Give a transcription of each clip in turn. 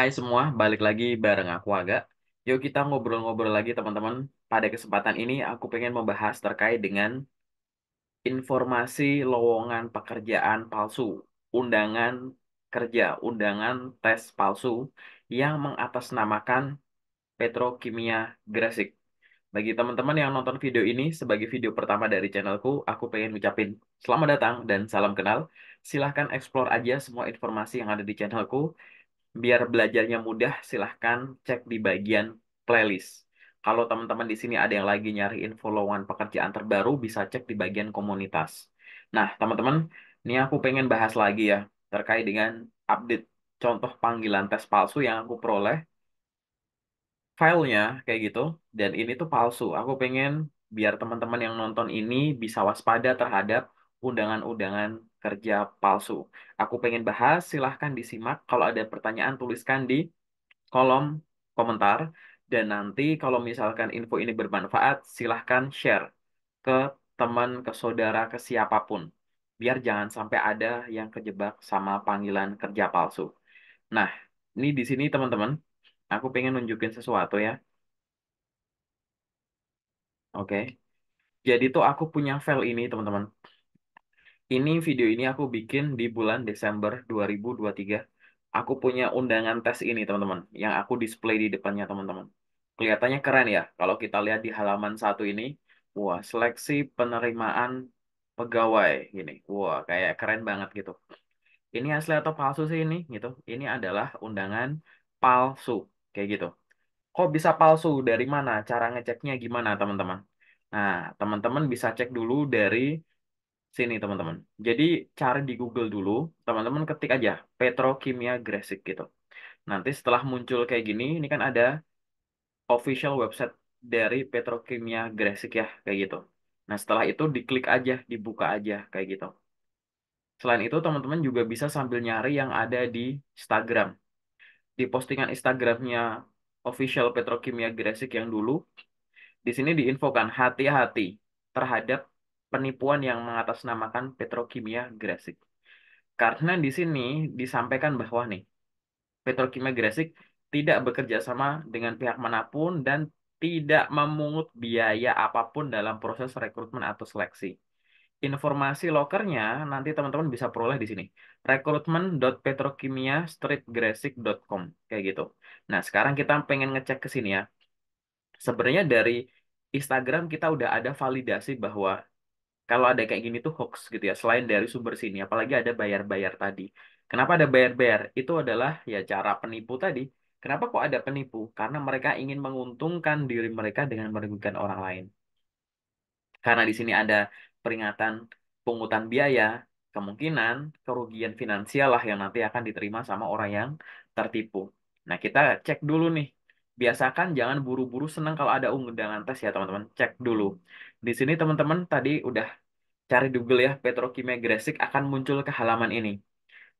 Hai semua, balik lagi bareng aku agak. Yuk kita ngobrol-ngobrol lagi teman-teman. Pada kesempatan ini aku pengen membahas terkait dengan informasi lowongan pekerjaan palsu, undangan kerja, undangan tes palsu yang mengatasnamakan Petrokimia Gresik. Bagi teman-teman yang nonton video ini sebagai video pertama dari channelku, aku pengen ucapin selamat datang dan salam kenal. Silahkan explore aja semua informasi yang ada di channelku Biar belajarnya mudah, silahkan cek di bagian playlist. Kalau teman-teman di sini ada yang lagi nyari info lowongan pekerjaan terbaru, bisa cek di bagian komunitas. Nah, teman-teman, ini aku pengen bahas lagi ya, terkait dengan update contoh panggilan tes palsu yang aku peroleh. Filenya kayak gitu, dan ini tuh palsu. Aku pengen biar teman-teman yang nonton ini bisa waspada terhadap undangan-undangan kerja palsu. Aku pengen bahas, silahkan disimak. Kalau ada pertanyaan, tuliskan di kolom komentar. Dan nanti kalau misalkan info ini bermanfaat, silahkan share ke teman, ke saudara, ke siapapun. Biar jangan sampai ada yang kejebak sama panggilan kerja palsu. Nah, ini di sini teman-teman, aku pengen nunjukin sesuatu ya. Oke. Jadi tuh aku punya file ini, teman-teman. Ini video ini aku bikin di bulan Desember 2023. Aku punya undangan tes ini, teman-teman, yang aku display di depannya, teman-teman. Kelihatannya keren ya, kalau kita lihat di halaman satu ini, wah, seleksi penerimaan pegawai, gini. Wah, kayak keren banget gitu. Ini asli atau palsu sih ini, gitu. Ini adalah undangan palsu, kayak gitu. Kok bisa palsu? Dari mana? Cara ngeceknya gimana, teman-teman? Nah, teman-teman bisa cek dulu dari sini teman-teman. Jadi cari di Google dulu, teman-teman ketik aja petrokimia Gresik gitu. Nanti setelah muncul kayak gini, ini kan ada official website dari petrokimia Gresik ya kayak gitu. Nah setelah itu diklik aja, dibuka aja kayak gitu. Selain itu teman-teman juga bisa sambil nyari yang ada di Instagram. Di postingan Instagramnya official petrokimia Gresik yang dulu, di sini diinfokan hati-hati terhadap penipuan yang mengatasnamakan petrokimia Gresik. Karena di sini disampaikan bahwa nih petrokimia Gresik tidak bekerja sama dengan pihak manapun dan tidak memungut biaya apapun dalam proses rekrutmen atau seleksi. Informasi lokernya nanti teman-teman bisa peroleh di sini. rekrutmen.petrokimia-gresik.com kayak gitu. Nah, sekarang kita pengen ngecek ke sini ya. Sebenarnya dari Instagram kita udah ada validasi bahwa kalau ada kayak gini tuh hoax gitu ya selain dari sumber sini apalagi ada bayar-bayar tadi kenapa ada bayar-bayar itu adalah ya cara penipu tadi kenapa kok ada penipu karena mereka ingin menguntungkan diri mereka dengan merugikan orang lain karena di sini ada peringatan pungutan biaya kemungkinan kerugian finansial lah yang nanti akan diterima sama orang yang tertipu nah kita cek dulu nih biasakan jangan buru-buru senang kalau ada undangan tes ya teman-teman. Cek dulu. Di sini teman-teman tadi udah cari di Google ya, petrokimia Gresik akan muncul ke halaman ini.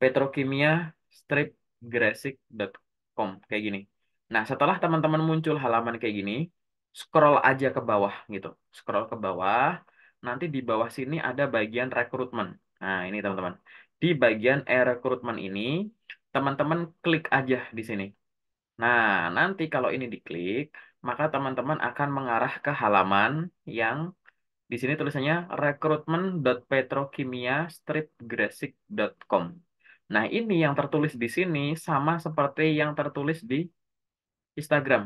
Petrokimia strip gresik.com kayak gini. Nah, setelah teman-teman muncul halaman kayak gini, scroll aja ke bawah gitu. Scroll ke bawah, nanti di bawah sini ada bagian rekrutmen. Nah, ini teman-teman. Di bagian e-rekrutmen ini, teman-teman klik aja di sini. Nah, nanti kalau ini diklik, maka teman-teman akan mengarah ke halaman yang di sini tulisannya rekrutmen.petrokimia-gresik.com. Nah, ini yang tertulis di sini sama seperti yang tertulis di Instagram.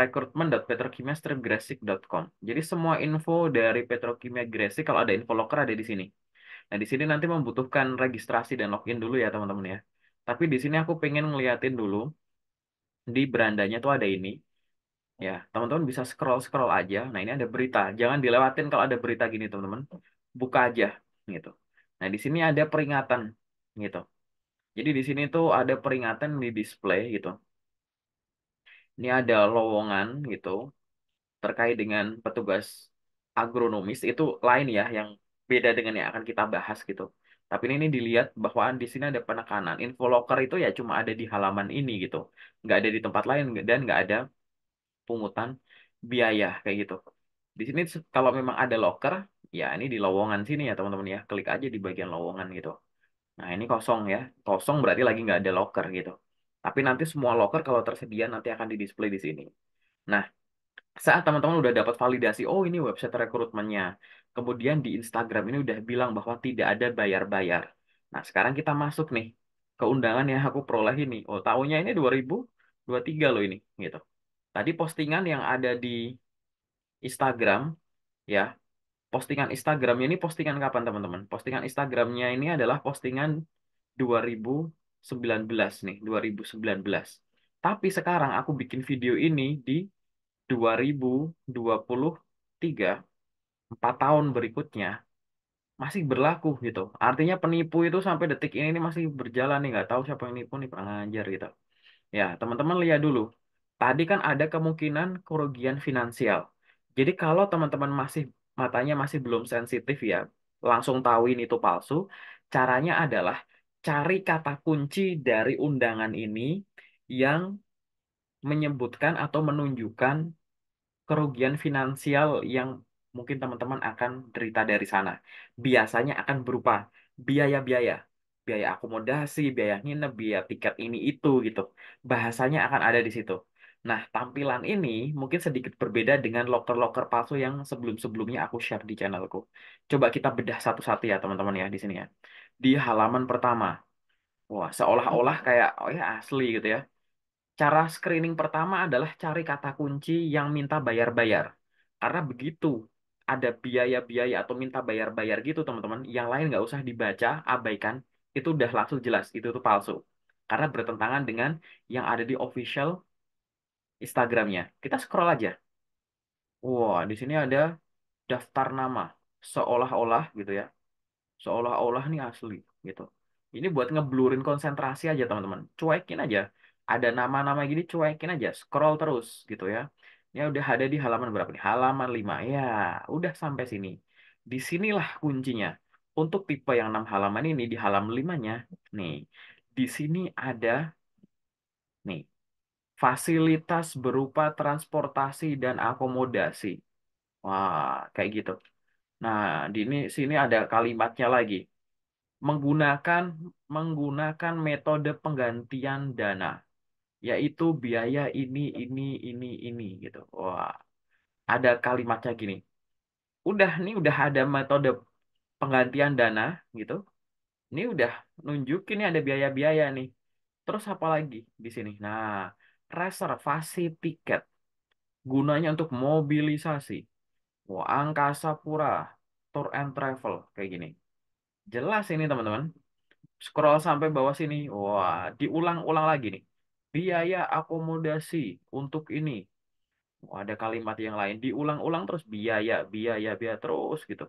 rekrutmen.petrokimia-gresik.com. Jadi semua info dari Petrokimia Gresik kalau ada info loker ada di sini. Nah, di sini nanti membutuhkan registrasi dan login dulu ya, teman-teman ya. Tapi di sini aku pengen ngeliatin dulu di berandanya tuh ada ini. Ya, teman-teman bisa scroll-scroll aja. Nah, ini ada berita. Jangan dilewatin kalau ada berita gini, teman-teman. Buka aja, gitu. Nah, di sini ada peringatan, gitu. Jadi di sini tuh ada peringatan di display, gitu. Ini ada lowongan, gitu. Terkait dengan petugas agronomis, itu lain ya, yang beda dengan yang akan kita bahas, gitu. Tapi ini, ini dilihat bahwa di sini ada penekanan. Info locker itu ya cuma ada di halaman ini, gitu. Nggak ada di tempat lain, dan nggak ada pungutan biaya kayak gitu. Di sini kalau memang ada locker, ya ini di lowongan sini ya teman-teman ya. Klik aja di bagian lowongan gitu. Nah ini kosong ya. Kosong berarti lagi nggak ada locker gitu. Tapi nanti semua locker kalau tersedia nanti akan di display di sini. Nah, saat teman-teman udah dapat validasi, oh ini website rekrutmennya. Kemudian di Instagram ini udah bilang bahwa tidak ada bayar-bayar. Nah, sekarang kita masuk nih ke undangan yang aku peroleh ini. Oh, tahunya ini 2023 loh ini, gitu tadi postingan yang ada di Instagram ya postingan Instagram ini postingan kapan teman-teman? Postingan Instagramnya ini adalah postingan 2019 nih, 2019. Tapi sekarang aku bikin video ini di 2023, 4 tahun berikutnya, masih berlaku gitu. Artinya penipu itu sampai detik ini, ini masih berjalan nih, nggak tahu siapa yang nipu nih, pengajar gitu. Ya, teman-teman lihat dulu tadi kan ada kemungkinan kerugian finansial. Jadi kalau teman-teman masih matanya masih belum sensitif ya, langsung tahu ini itu palsu, caranya adalah cari kata kunci dari undangan ini yang menyebutkan atau menunjukkan kerugian finansial yang mungkin teman-teman akan derita dari sana. Biasanya akan berupa biaya-biaya, biaya akomodasi, biaya nginep, biaya tiket ini itu gitu. Bahasanya akan ada di situ. Nah, tampilan ini mungkin sedikit berbeda dengan locker loker palsu yang sebelum-sebelumnya aku share di channelku. Coba kita bedah satu-satu ya, teman-teman ya di sini ya. Di halaman pertama. Wah, seolah-olah hmm. kayak oh ya asli gitu ya. Cara screening pertama adalah cari kata kunci yang minta bayar-bayar. Karena begitu ada biaya-biaya atau minta bayar-bayar gitu, teman-teman, yang lain nggak usah dibaca, abaikan, itu udah langsung jelas itu tuh palsu. Karena bertentangan dengan yang ada di official Instagramnya. Kita scroll aja. Wah, di sini ada daftar nama. Seolah-olah gitu ya. Seolah-olah nih asli gitu. Ini buat ngeblurin konsentrasi aja teman-teman. Cuekin aja. Ada nama-nama gini cuekin aja. Scroll terus gitu ya. Ini ya udah ada di halaman berapa nih? Halaman 5. Ya, udah sampai sini. Disinilah kuncinya. Untuk tipe yang 6 halaman ini di halaman 5-nya, nih, di sini ada fasilitas berupa transportasi dan akomodasi. Wah, kayak gitu. Nah, di ini sini ada kalimatnya lagi. Menggunakan menggunakan metode penggantian dana, yaitu biaya ini ini ini ini gitu. Wah. Ada kalimatnya gini. Udah nih udah ada metode penggantian dana gitu. Ini udah nunjukin ini ada biaya-biaya nih. Terus apa lagi di sini? Nah, reservasi tiket gunanya untuk mobilisasi. Wah, oh, angkasa pura, tour and travel kayak gini. Jelas ini teman-teman. Scroll sampai bawah sini. Wah, diulang-ulang lagi nih. Biaya akomodasi untuk ini. Wah, ada kalimat yang lain. Diulang-ulang terus biaya, biaya, biaya terus gitu.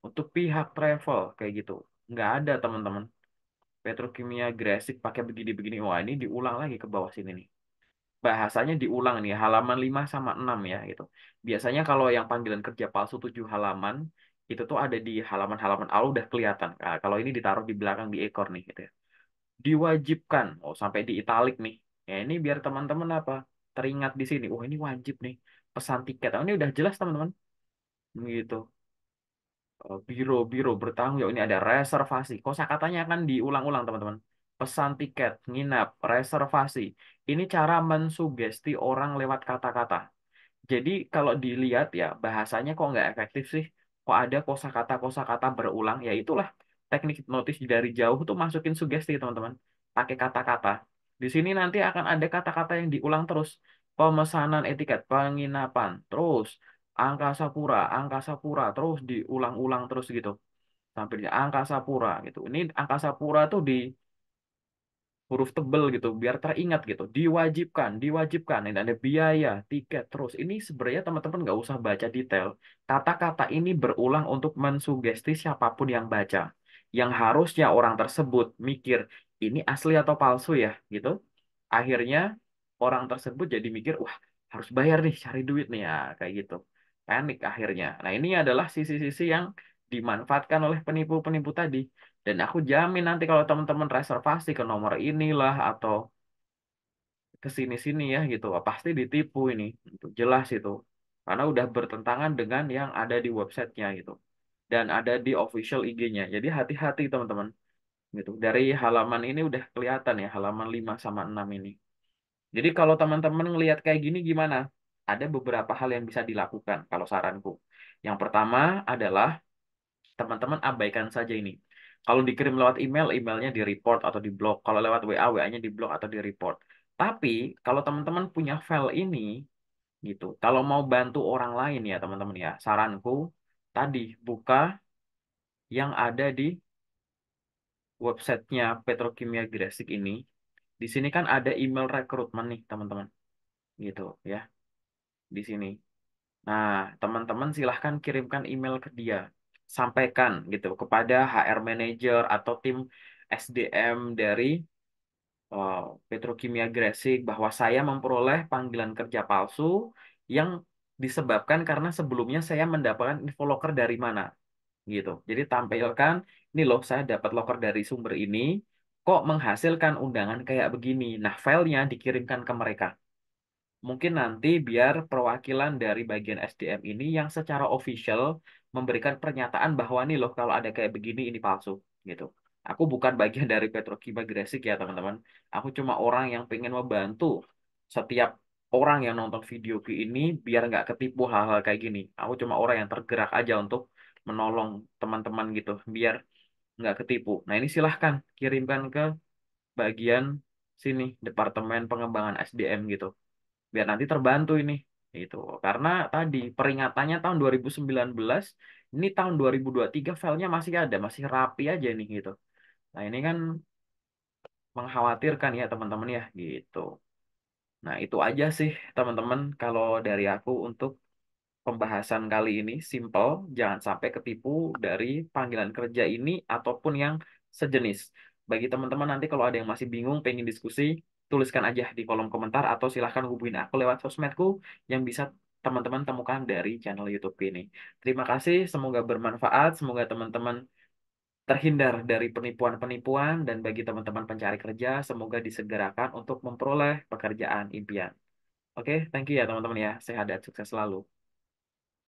Untuk pihak travel kayak gitu. Nggak ada teman-teman. Petrokimia Gresik pakai begini-begini. Wah, ini diulang lagi ke bawah sini nih bahasanya diulang nih halaman 5 sama 6 ya gitu. Biasanya kalau yang panggilan kerja palsu 7 halaman itu tuh ada di halaman-halaman awal udah kelihatan. Nah, kalau ini ditaruh di belakang di ekor nih gitu ya. Diwajibkan. Oh, sampai di italik nih. Ya ini biar teman-teman apa? teringat di sini. oh, ini wajib nih. Pesan tiket. Oh, ini udah jelas teman-teman. Gitu. Oh, biro-biro bertanggung jawab ini ada reservasi. katanya kan diulang-ulang teman-teman pesan tiket, nginap, reservasi. Ini cara mensugesti orang lewat kata-kata. Jadi kalau dilihat ya bahasanya kok nggak efektif sih. Kok ada kosakata-kosakata -kosa berulang. Ya itulah teknik hipnotis dari jauh tuh masukin sugesti teman-teman. Pakai kata-kata. Di sini nanti akan ada kata-kata yang diulang terus. Pemesanan etiket, penginapan, terus angkasa pura, angkasa pura, terus diulang-ulang terus gitu. Sampai di angkasa pura gitu. Ini angkasa pura tuh di huruf tebel gitu biar teringat gitu diwajibkan diwajibkan ini ada biaya tiket terus ini sebenarnya teman-teman nggak usah baca detail kata-kata ini berulang untuk mensugesti siapapun yang baca yang harusnya orang tersebut mikir ini asli atau palsu ya gitu akhirnya orang tersebut jadi mikir wah harus bayar nih cari duit nih ya kayak gitu panik akhirnya nah ini adalah sisi-sisi yang dimanfaatkan oleh penipu-penipu tadi. Dan aku jamin nanti kalau teman-teman reservasi ke nomor inilah atau ke sini-sini ya gitu, pasti ditipu ini. Gitu, jelas itu. Karena udah bertentangan dengan yang ada di websitenya gitu. Dan ada di official IG-nya. Jadi hati-hati teman-teman. Gitu. Dari halaman ini udah kelihatan ya, halaman 5 sama 6 ini. Jadi kalau teman-teman ngelihat kayak gini gimana? Ada beberapa hal yang bisa dilakukan kalau saranku. Yang pertama adalah teman-teman abaikan saja ini. Kalau dikirim lewat email, emailnya di report atau di blog. Kalau lewat WA, WA-nya di blog atau di report. Tapi kalau teman-teman punya file ini, gitu. Kalau mau bantu orang lain ya teman-teman ya, saranku tadi buka yang ada di websitenya Petrokimia Gresik ini. Di sini kan ada email rekrutmen nih teman-teman, gitu ya. Di sini. Nah, teman-teman silahkan kirimkan email ke dia sampaikan gitu kepada HR manager atau tim SDM dari uh, Petrokimia Gresik bahwa saya memperoleh panggilan kerja palsu yang disebabkan karena sebelumnya saya mendapatkan info loker dari mana gitu. Jadi tampilkan ini loh saya dapat loker dari sumber ini kok menghasilkan undangan kayak begini. Nah, filenya dikirimkan ke mereka mungkin nanti biar perwakilan dari bagian SDM ini yang secara official memberikan pernyataan bahwa nih loh kalau ada kayak begini ini palsu gitu. Aku bukan bagian dari Petrokimia Gresik ya teman-teman. Aku cuma orang yang pengen membantu setiap orang yang nonton video ini biar nggak ketipu hal-hal kayak gini. Aku cuma orang yang tergerak aja untuk menolong teman-teman gitu biar nggak ketipu. Nah ini silahkan kirimkan ke bagian sini Departemen Pengembangan SDM gitu biar nanti terbantu ini itu karena tadi peringatannya tahun 2019, ini tahun 2023 filenya masih ada, masih rapi aja nih gitu. Nah, ini kan mengkhawatirkan ya teman-teman ya gitu. Nah, itu aja sih teman-teman kalau dari aku untuk pembahasan kali ini simple, jangan sampai ketipu dari panggilan kerja ini ataupun yang sejenis. Bagi teman-teman nanti kalau ada yang masih bingung pengen diskusi, tuliskan aja di kolom komentar atau silahkan hubungi aku lewat sosmedku yang bisa teman-teman temukan dari channel YouTube ini. Terima kasih, semoga bermanfaat, semoga teman-teman terhindar dari penipuan-penipuan dan bagi teman-teman pencari kerja semoga disegerakan untuk memperoleh pekerjaan impian. Oke, okay, thank you ya teman-teman ya. Sehat dan sukses selalu.